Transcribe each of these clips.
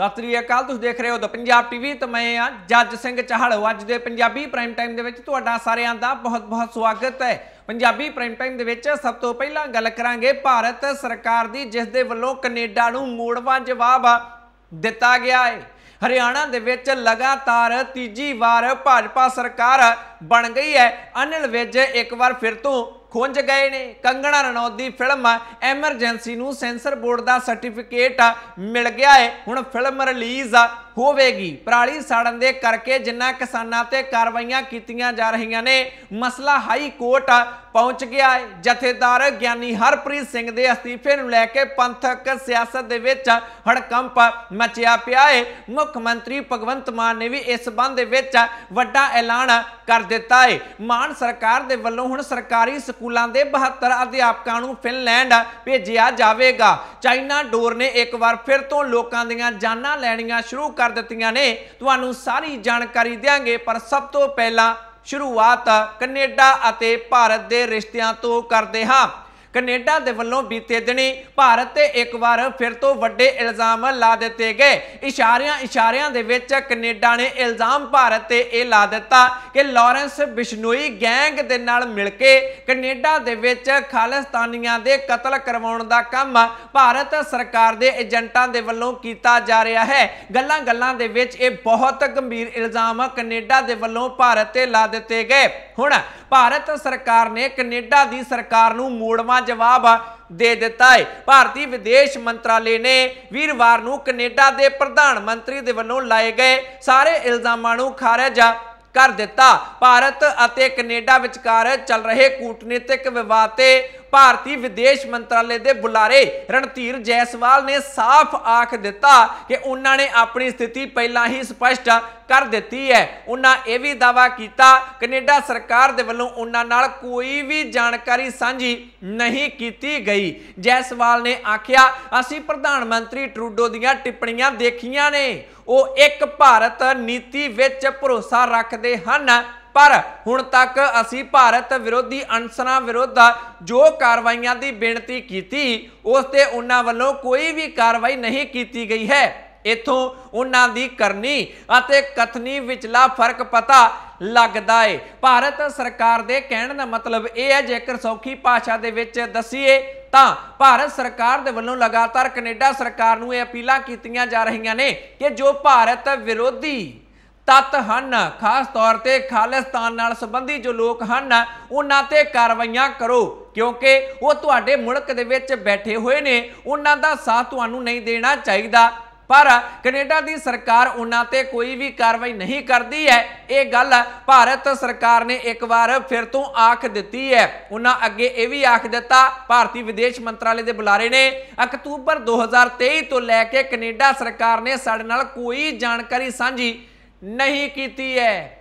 ਸਤਿ ਸ੍ਰੀ ਅਕਾਲ ਤੁਸੀਂ ਦੇਖ ਰਹੇ ਹੋ ਤਾਂ ਪੰਜਾਬ ਟੀਵੀ ਤੇ ਮੈਂ ਆ ਜੱਜ ਸਿੰਘ ਚਾਹਲ ਅੱਜ ਦੇ ਪੰਜਾਬੀ ਪ੍ਰਾਈਮ ਟਾਈਮ ਦੇ ਵਿੱਚ ਤੁਹਾਡਾ ਸਾਰਿਆਂ ਦਾ ਬਹੁਤ-ਬਹੁਤ ਸਵਾਗਤ ਹੈ ਪੰਜਾਬੀ ਪ੍ਰਾਈਮ ਟਾਈਮ ਦੇ ਵਿੱਚ ਸਭ ਤੋਂ ਪਹਿਲਾਂ ਗੱਲ ਕਰਾਂਗੇ ਭਾਰਤ ਸਰਕਾਰ ਦੀ ਜਿਸ ਦੇ ਵੱਲੋਂ ਕੈਨੇਡਾ ਨੂੰ ਮੋੜਵਾ ਜਵਾਬ ਦਿੱਤਾ ਗਿਆ ਹੈ ਹਰਿਆਣਾ ਦੇ ਵਿੱਚ ਲਗਾਤਾਰ ਤੀਜੀ ਵਾਰ ਭਾਜਪਾ ਸਰਕਾਰ ਬਣ ਗਈ ਹੈ ਅਨਿਲ ਵਿਜ ਇੱਕ ਵਾਰ ਫਿਰ ਤੋਂ ਖੁੰਝ ਗਏ ਨੇ ਕੰਗਣਾ ਰਣੌਤ ਦੀ ਫਿਲਮ ਐਮਰਜੈਂਸੀ ਨੂੰ ਸੈਂਸਰ ਬੋਰਡ ਦਾ ਸਰਟੀਫਿਕੇਟ ਮਿਲ ਗਿਆ ਹੈ ਹੁਣ ਫਿਲਮ ਰਿਲੀਜ਼ ਆ ਹੋਵੇਗੀ ਪਰਾਲੀ ਸਾੜਨ ਦੇ ਕਰਕੇ ਜਿੰਨਾ ਕਿਸਾਨਾਂ ਤੇ ਕਾਰਵਾਈਆਂ ਕੀਤੀਆਂ ਜਾ ਰਹੀਆਂ ਨੇ ਮਸਲਾ ਹਾਈ ਕੋਰਟ ਪਹੁੰਚ ਗਿਆ ਹੈ ਜਥੇਦਾਰ ਗਿਆਨੀ ਹਰਪ੍ਰੀਤ ਸਿੰਘ ਦੇ ਅਸਤੀਫੇ ਨੂੰ ਲੈ ਕੇ ਪੰਥਕ ਸਿਆਸਤ ਦੇ ਵਿੱਚ ਹੜਕੰਪ ਮਚਿਆ ਪਿਆ ਹੈ ਮੁੱਖ ਮੰਤਰੀ ਭਗਵੰਤ ਮਾਨ ਨੇ ਵੀ ਇਸ ਸੰਬੰਧ ਦੇ ਵਿੱਚ ਵੱਡਾ ਐਲਾਨ ਕਰ ਦਿੱਤਾ ਹੈ ਮਾਨ ਸਰਕਾਰ ਦੇ ਵੱਲੋਂ ਹੁਣ ਸਰਕਾਰੀ ਸਕੂਲਾਂ ਦੇ 72 ਅਧਿਆਪਕਾਂ ਨੂੰ ਫਿਨਲੈਂਡ ਭੇਜਿਆ ਜਾਵੇਗਾ ਚਾਈਨਾ ਡੋਰ ਨੇ ਇੱਕ ਵਾਰ ਫਿਰ ਤੋਂ ਲੋਕਾਂ ਦੀਆਂ ਜਾਨਾਂ ਲੈਣੀਆਂ ਸ਼ੁਰੂ ਕਰ ਦਿੱਤੀਆਂ ਨੇ ਤੁਹਾਨੂੰ ਸਾਰੀ ਜਾਣਕਾਰੀ ਦੇਾਂਗੇ ਪਰ ਸਭ ਤੋਂ ਪਹਿਲਾਂ ਸ਼ੁਰੂਆਤ ਕੈਨੇਡਾ ਅਤੇ ਭਾਰਤ ਦੇ ਰਿਸ਼ਤਿਆਂ ਤੋਂ ਕਰਦੇ ਹਾਂ ਕੈਨੇਡਾ ਦੇ ਵੱਲੋਂ ਬੀਤੇ ਦਿਨੀ ਭਾਰਤ ਤੇ ਇੱਕ ਵਾਰ ਫਿਰ ਤੋਂ ਵੱਡੇ ਇਲਜ਼ਾਮ ਲਾ ਦਿੱਤੇ ਗਏ ਇਸ਼ਾਰਿਆਂ ਇਸ਼ਾਰਿਆਂ ਦੇ ਵਿੱਚ ਕੈਨੇਡਾ ਨੇ ਇਲਜ਼ਾਮ ਭਾਰਤ ਤੇ ਇਹ ਲਾ ਦਿੱਤਾ ਕਿ ਲਾਰੈਂਸ ਬਿਸ਼ਨੋਈ ਗੈਂਗ ਦੇ ਨਾਲ ਮਿਲ ਕੇ ਕੈਨੇਡਾ ਦੇ ਵਿੱਚ ਖਾਲਿਸਤਾਨੀਆਂ ਦੇ ਕਤਲ ਕਰਵਾਉਣ ਦਾ ਕੰਮ ਭਾਰਤ ਸਰਕਾਰ ਦੇ ਏਜੰਟਾਂ ਦੇ ਵੱਲੋਂ ਕੀਤਾ ਜਾ ਰਿਹਾ ਹੈ ਗੱਲਾਂ-ਗੱਲਾਂ ਦੇ ਵਿੱਚ ਇਹ ਬਹੁਤ ਗੰਭੀਰ ਇਲਜ਼ਾਮ ਕੈਨੇਡਾ ਦੇ ਵੱਲੋਂ ਭਾਰਤ ਤੇ ਲਾ ਦਿੱਤੇ ਗਏ ਹੁਣ ਭਾਰਤ ਸਰਕਾਰ ਨੇ ਕੈਨੇਡਾ ਦੀ ਸਰਕਾਰ ਨੂੰ ਮੋੜਵਾ ਜਵਾਬ ਦੇ ਦਿੱਤਾ ਹੈ ਭਾਰਤੀ ਵਿਦੇਸ਼ ਮੰਤਰਾਲੇ ਨੇ ਵੀਰਵਾਰ ਨੂੰ ਕੈਨੇਡਾ ਦੇ ਪ੍ਰਧਾਨ ਮੰਤਰੀ ਦੇ ਵੱਲੋਂ ਲਾਏ ਗਏ ਸਾਰੇ ਇਲਜ਼ਾਮਾਂ ਨੂੰ ਖਾਰਜ ਕਰ ਦਿੱਤਾ ਭਾਰਤ ਅਤੇ ਕੈਨੇਡਾ ਵਿਚਕਾਰ ਚੱਲ ਰਹੇ ਕੂਟਨੀਤਿਕ ਵਿਵਾਦ ਤੇ ਭਾਰਤੀ ਵਿਦੇਸ਼ ਮੰਤਰਾਲੇ ਦੇ ਬੁਲਾਰੇ ਰਣਧੀਰ ਜੈਸਵਾਲ ਨੇ ਸਾਫ਼ ਆਖ ਦਿੱਤਾ ਕਿ ਉਹਨਾਂ ਨੇ ਆਪਣੀ ਸਥਿਤੀ ਪਹਿਲਾਂ ਹੀ ਸਪਸ਼ਟ ਕਰ ਦਿੱਤੀ ਹੈ ਉਹਨਾਂ ਇਹ ਵੀ ਦਾਵਾ ਕੀਤਾ ਕੈਨੇਡਾ ਸਰਕਾਰ ਦੇ ਵੱਲੋਂ ਉਹਨਾਂ ਨਾਲ ਕੋਈ ਵੀ ਜਾਣਕਾਰੀ ਸਾਂਝੀ ਨਹੀਂ ਕੀਤੀ ਗਈ ਜੈਸਵਾਲ ਨੇ ਆਖਿਆ ਅਸੀਂ ਪ੍ਰਧਾਨ ਮੰਤਰੀ ਟਰੂਡੋ ਦੀਆਂ ਟਿੱਪਣੀਆਂ ਦੇਖੀਆਂ ਨੇ ਉਹ ਇੱਕ ਭਾਰਤ ਨੀਤੀ ਵਿੱਚ ਭਰੋਸਾ ਰੱਖਦੇ ਹਨ ਪਰ ਹੁਣ ਤੱਕ ਅਸੀਂ ਭਾਰਤ ਵਿਰੋਧੀ ਅਨਸਰਾਂ ਵਿਰੁੱਧ ਜੋ ਕਾਰਵਾਈਆਂ ਦੀ ਬੇਨਤੀ ਕੀਤੀ ਉਸ ਤੇ ਉਹਨਾਂ ਵੱਲੋਂ ਕੋਈ ਵੀ ਕਾਰਵਾਈ ਨਹੀਂ ਕੀਤੀ ਗਈ ਹੈ ਇਥੋਂ ਉਹਨਾਂ ਦੀ ਕਰਨੀ ਅਤੇ ਕਥਨੀ ਵਿਚਲਾ ਫਰਕ ਪਤਾ ਲੱਗਦਾ ਏ ਭਾਰਤ ਸਰਕਾਰ ਦੇ ਕਹਿਣ ਦਾ ਮਤਲਬ ਇਹ ਹੈ ਜੇਕਰ ਸੌਖੀ ਭਾਸ਼ਾ ਦੇ ਵਿੱਚ ਦਸੀਏ ਤਾਂ ਭਾਰਤ ਸਰਕਾਰ ਦੇ ਵੱਲੋਂ ਲਗਾਤਾਰ ਕੈਨੇਡਾ ਸਰਕਾਰ ਨੂੰ ਇਹ ਅਪੀਲਾਂ ਕੀਤੀਆਂ ਜਾ ਰਹੀਆਂ ਨੇ ਕਿ ਜੋ ਭਾਰਤ ਵਿਰੋਧੀ ਤਤ ਹਨ ਖਾਸ ਤੌਰ ਤੇ ਖਾਲਿਸਤਾਨ ਨਾਲ ਸੰਬੰਧੀ ਜੋ ਲੋਕ ਹਨ ਉਹਨਾਂ ਤੇ ਕਾਰਵਾਈਆਂ ਕਰੋ ਕਿਉਂਕਿ ਉਹ ਤੁਹਾਡੇ ਮੁਲਕ ਦੇ ਵਿੱਚ ਬੈਠੇ ਹੋਏ ਨੇ ਉਹਨਾਂ ਦਾ ਸਾਥ ਤੁਹਾਨੂੰ ਨਹੀਂ ਦੇਣਾ ਚਾਹੀਦਾ ਪਰ ਕੈਨੇਡਾ ਦੀ ਸਰਕਾਰ ਉਹਨਾਂ ਤੇ ਕੋਈ ਵੀ ਕਾਰਵਾਈ ਨਹੀਂ ਕਰਦੀ ਹੈ ਇਹ ਗੱਲ ਭਾਰਤ ਸਰਕਾਰ ਨੇ ਇੱਕ ਵਾਰ ਫਿਰ ਤੋਂ ਆਖ ਦਿੱਤੀ ਹੈ ਉਹਨਾਂ ਅੱਗੇ ਇਹ ਵੀ ਆਖ ਦਿੱਤਾ ਭਾਰਤੀ ਵਿਦੇਸ਼ ਮੰਤਰਾਲੇ ਦੇ ਬੁਲਾਰੇ ਨੇ ਅਕਤੂਬਰ 2023 ਤੋਂ ਲੈ ਕੇ ਕੈਨੇਡਾ ਸਰਕਾਰ ਨੇ ਸਾਡੇ ਨਾਲ ਕੋਈ ਜਾਣਕਾਰੀ ਸਾਂਝੀ ਨਹੀਂ ਕੀਤੀ ਹੈ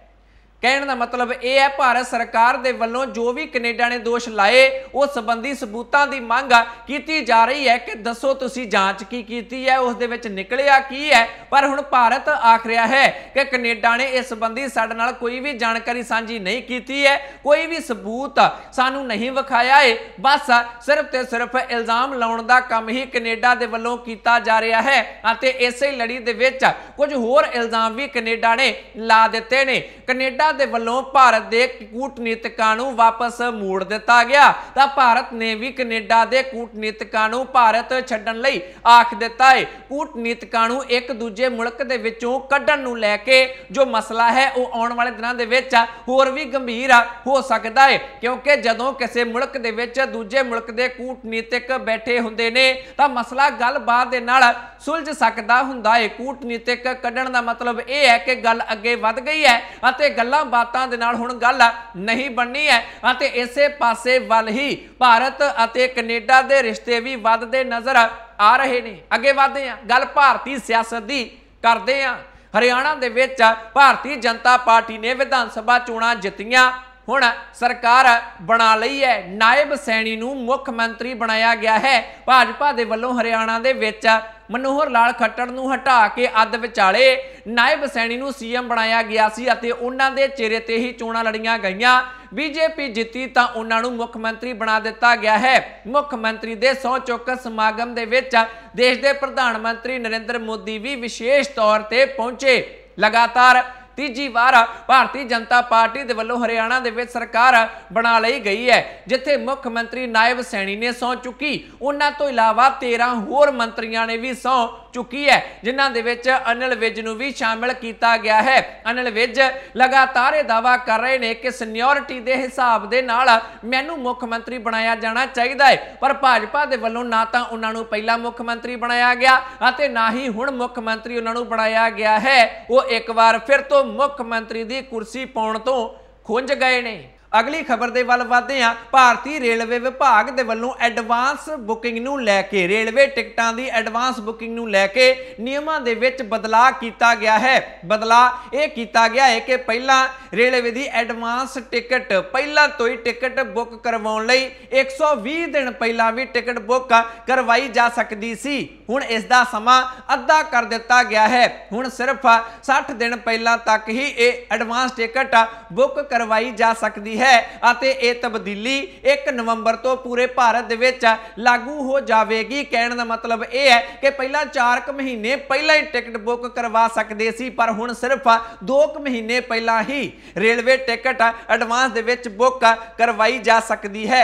ਕਹਿਣ ਦਾ ਮਤਲਬ ਇਹ ਹੈ ਭਾਰਤ ਸਰਕਾਰ ਦੇ ਵੱਲੋਂ ਜੋ ਵੀ ਕੈਨੇਡਾ ਨੇ ਦੋਸ਼ ਲਾਏ ਉਹ ਸੰਬੰਧੀ ਸਬੂਤਾਂ ਦੀ ਮੰਗ ਕੀਤੀ ਜਾ ਰਹੀ ਹੈ ਕਿ ਦੱਸੋ ਤੁਸੀਂ ਜਾਂਚ ਕੀ ਕੀਤੀ ਹੈ ਉਸ ਦੇ ਵਿੱਚ ਨਿਕਲਿਆ ਕੀ ਹੈ ਪਰ ਹੁਣ ਭਾਰਤ ਆਖ ਰਿਹਾ ਹੈ ਕਿ ਕੈਨੇਡਾ ਨੇ ਇਸ ਸੰਬੰਧੀ ਸਾਡੇ ਨਾਲ ਕੋਈ ਵੀ ਜਾਣਕਾਰੀ ਸਾਂਝੀ ਨਹੀਂ ਕੀਤੀ ਹੈ ਕੋਈ ਵੀ ਸਬੂਤ ਸਾਨੂੰ ਨਹੀਂ ਵਿਖਾਇਆ ਹੈ ਬਸ ਸਿਰਫ ਤੇ ਸਿਰਫ ਇਲਜ਼ਾਮ ਲਾਉਣ ਦਾ ਕੰਮ ਹੀ ਕੈਨੇਡਾ ਦੇ ਵੱਲੋਂ ਕੀਤਾ ਜਾ ਰਿਹਾ ਹੈ ਅਤੇ ਇਸੇ ਲੜੀ ਦੇ ਵਿੱਚ ਕੁਝ ਹੋਰ ਇਲਜ਼ਾਮ ਵੀ ਕੈਨੇਡਾ ਨੇ ਲਾ ਦਿੱਤੇ ਨੇ ਕੈਨੇਡਾ ਅਮਰੀਕਾ ਦੇ ਵੱਲੋਂ ਭਾਰਤ ਦੇ ਕੂਟਨੀਤਿਕਾਂ ਨੂੰ ਵਾਪਸ ਮੋੜ ਦਿੱਤਾ ਗਿਆ ਤਾਂ ਭਾਰਤ ਨੇ ਵੀ ਕੈਨੇਡਾ ਦੇ ਕੂਟਨੀਤਿਕਾਂ ਨੂੰ ਭਾਰਤ ਛੱਡਣ ਲਈ ਆਖ ਦਿੱਤਾ ਹੈ ਕੂਟਨੀਤਿਕਾਂ ਨੂੰ ਇੱਕ ਦੂਜੇ ਮੁਲਕ ਦੇ ਵਿੱਚੋਂ ਕੱਢਣ ਨੂੰ ਲੈ ਕੇ ਜੋ ਮਸਲਾ ਹੈ ਉਹ ਆਉਣ ਵਾਲੇ ਦਿਨਾਂ ਦੇ ਵਿੱਚ ਹੋਰ ਵੀ ਗੰਭੀਰ ਹੋ ਸਕਦਾ ਹੈ ਕਿਉਂਕਿ ਜਦੋਂ ਕਿਸੇ ਮੁਲਕ ਦੇ ਵਿੱਚ ਦੂਜੇ ਮੁਲਕ ਦੇ ਕੂਟਨੀਤਿਕ ਬੈਠੇ ਹੁੰਦੇ ਨੇ ਤਾਂ ਮਸਲਾ ਗੱਲਬਾਤ ਦੇ ਨਾਲ ਸੁਲਝ ਸਕਦਾ ਹੁੰਦਾ ਹੈ ਕੂਟਨੀਤਿਕ ਕੱਢਣ ਦਾ ਮਤਲਬ ਇਹ ਹੈ ਕਿ ਗੱਲ ਅੱਗੇ ਵੱਧ ਗਈ ਹੈ ਅਤੇ ਗੱਲ ਗੱਲਾਂ ਬਾਤਾਂ ਦੇ ਨਾਲ ਹੁਣ ਗੱਲ ਨਹੀਂ ਬਣਨੀ ਹੈ ਅਤੇ ਇਸੇ ਪਾਸੇ ਵੱਲ ਹੀ ਭਾਰਤ ਅਤੇ ਕੈਨੇਡਾ ਦੇ ਰਿਸ਼ਤੇ ਵੀ ਵੱਧਦੇ ਨਜ਼ਰ ਆ ਰਹੇ ਨੇ ਅੱਗੇ ਵਧਦੇ ਆ ਗੱਲ ਭਾਰਤੀ ਸਿਆਸਤ ਦੀ ਕਰਦੇ ਆ ਹਰਿਆਣਾ ਦੇ ਵਿੱਚ ਭਾਰਤੀ ਜਨਤਾ ਪਾਰਟੀ ਨੇ ਵਿਧਾਨ ਸਭਾ ਚੋਣਾਂ ਜਿੱਤੀਆਂ ਹੁਣ ਸਰਕਾਰ ਬਣਾ ਲਈ ਹੈ ਨਾਇਬ ਸੈਣੀ ਨੂੰ ਮੁੱਖ ਮੰਤਰੀ ਬਣਾਇਆ ਗਿਆ ਹੈ ਭਾਜਪਾ ਦੇ ਵੱਲੋਂ ਹਰਿਆਣਾ ਦੇ ਵਿੱਚ ਮਨੋਹਰ ਲਾਲ ਖੱਟੜ ਨੂੰ ਹਟਾ ਕੇ ਅੱਧ ਵਿਚਾਲੇ ਨਾਇਬ ਸੈਣੀ ਨੂੰ ਸੀਐਮ ਬਣਾਇਆ ਗਿਆ ਸੀ ਅਤੇ ਉਹਨਾਂ ਦੇ ਚਿਹਰੇ ਤੇ ਹੀ ਚੋਣਾਂ ਲੜੀਆਂ ਗਈਆਂ ਬੀਜੇਪੀ ਜਿੱਤੀ ਤਾਂ ਉਹਨਾਂ ਨੂੰ ਮੁੱਖ ਮੰਤਰੀ ਬਣਾ ਦਿੱਤਾ ਗਿਆ ਹੈ ਮੁੱਖ ਮੰਤਰੀ ਦੇ ਸੌ ਚੁੱਕ ਸਮਾਗਮ ਦੇ ਵਿੱਚ ਦੇਸ਼ ਦੇ ਪ੍ਰਧਾਨ ਮੰਤਰੀ ਨਰਿੰਦਰ ਮੋਦੀ ਵੀ ਵਿਸ਼ੇਸ਼ ਤੌਰ ਤੇ ਪਹੁੰਚੇ ਲਗਾਤਾਰ ਤੀਜੀ ਵਾਰ ਭਾਰਤੀ ਜਨਤਾ ਪਾਰਟੀ ਦੇ ਵੱਲੋਂ ਹਰਿਆਣਾ ਦੇ ਵਿੱਚ ਸਰਕਾਰ ਬਣਾ ਲਈ ਗਈ ਹੈ ਜਿੱਥੇ ਮੁੱਖ ਮੰਤਰੀ ਨਾਇਬ ਸੈਣੀ ਨੇ ਸੌ ਚੁੱਕੀ ਉਹਨਾਂ ਤੋਂ ਇਲਾਵਾ 13 ਹੋਰ ਮੰਤਰੀਆਂ ਨੇ ਵੀ ਸੌ ਚੁੱਕੀ ਹੈ ਜਿਨ੍ਹਾਂ ਦੇ ਵਿੱਚ ਅਨਿਲ ਵਿਜ ਨੂੰ ਵੀ ਸ਼ਾਮਿਲ ਕੀਤਾ ਗਿਆ ਹੈ ਅਨਿਲ ਵਿਜ ਲਗਾਤਾਰ ਇਹ ਦਾਵਾ ਕਰ ਰਹੇ ਨੇ ਕਿ ਸੀਨੀਅਰਟੀ ਦੇ ਹਿਸਾਬ ਦੇ ਨਾਲ ਮੈਨੂੰ ਮੁੱਖ ਮੰਤਰੀ ਬਣਾਇਆ ਜਾਣਾ ਚਾਹੀਦਾ ਹੈ ਪਰ ਭਾਜਪਾ ਦੇ ਵੱਲੋਂ ਨਾ ਤਾਂ ਉਹਨਾਂ ਨੂੰ ਪਹਿਲਾ ਮੁੱਖ ਮੰਤਰੀ ਬਣਾਇਆ ਗਿਆ ਅਤੇ ਨਾ ਹੀ ਹੁਣ ਮੁੱਖ ਮੰਤਰੀ ਉਹਨਾਂ ਨੂੰ ਬਣਾਇਆ ਗਿਆ ਹੈ ਉਹ ਇੱਕ ਵਾਰ ਫਿਰ ਤੋਂ ਮੁੱਖ ਮੰਤਰੀ ਦੀ ਕੁਰਸੀ ਪਾਉਣ ਤੋਂ ਖੁੰਝ ਗਏ ਨੇ ਅਗਲੀ ਖਬਰ ਦੇ ਵੱਲ ਵਧਦੇ ਹਾਂ ਭਾਰਤੀ ਰੇਲਵੇ ਵਿਭਾਗ ਦੇ ਵੱਲੋਂ ਐਡਵਾਂਸ ਬੁਕਿੰਗ ਨੂੰ ਲੈ ਕੇ ਰੇਲਵੇ ਟਿਕਟਾਂ ਦੀ ਐਡਵਾਂਸ ਬੁਕਿੰਗ ਨੂੰ ਲੈ ਕੇ ਨਿਯਮਾਂ ਦੇ ਵਿੱਚ ਬਦਲਾਅ ਕੀਤਾ ਗਿਆ ਹੈ ਬਦਲਾਅ ਇਹ ਕੀਤਾ ਗਿਆ ਹੈ ਕਿ ਪਹਿਲਾਂ ਰੇਲਵੇ ਦੀ ਐਡਵਾਂਸ ਟਿਕਟ ਪਹਿਲਾਂ ਤੋਂ ਹੀ ਟਿਕਟ ਬੁੱਕ ਕਰਵਾਉਣ ਲਈ 120 ਦਿਨ ਪਹਿਲਾਂ ਵੀ ਟਿਕਟ ਬੁੱਕ ਕਰਵਾਈ ਜਾ ਸਕਦੀ ਸੀ ਹੁਣ ਇਸ ਦਾ ਸਮਾਂ ਅੱਧਾ ਕਰ ਦਿੱਤਾ ਗਿਆ ਹੈ ਹੁਣ ਸਿਰਫ 60 ਦਿਨ ਪਹਿਲਾਂ ਤੱਕ ਹੀ ਇਹ ਐਡਵਾਂਸ ਟਿਕਟ ਬੁੱਕ ਕਰਵਾਈ ਜਾ ਸਕਦੀ ਹੈ ਅਤੇ ਇਹ ਤਬਦੀਲੀ 1 ਨਵੰਬਰ ਤੋਂ ਪੂਰੇ ਭਾਰਤ ਦੇ ਵਿੱਚ ਲਾਗੂ ਹੋ ਜਾਵੇਗੀ ਕਹਿਣ ਦਾ ਮਤਲਬ ਇਹ ਹੈ ਕਿ ਪਹਿਲਾਂ 4 ਮਹੀਨੇ ਪਹਿਲਾਂ ਹੀ ਟਿਕਟ ਬੁੱਕ ਕਰਵਾ ਸਕਦੇ ਸੀ ਪਰ ਹੁਣ ਸਿਰਫ 2 ਮਹੀਨੇ ਪਹਿਲਾਂ ਹੀ ਰੇਲਵੇ ਟਿਕਟ ਐਡਵਾਂਸ ਦੇ ਵਿੱਚ ਬੁੱਕ ਕਰਵਾਈ ਜਾ ਸਕਦੀ ਹੈ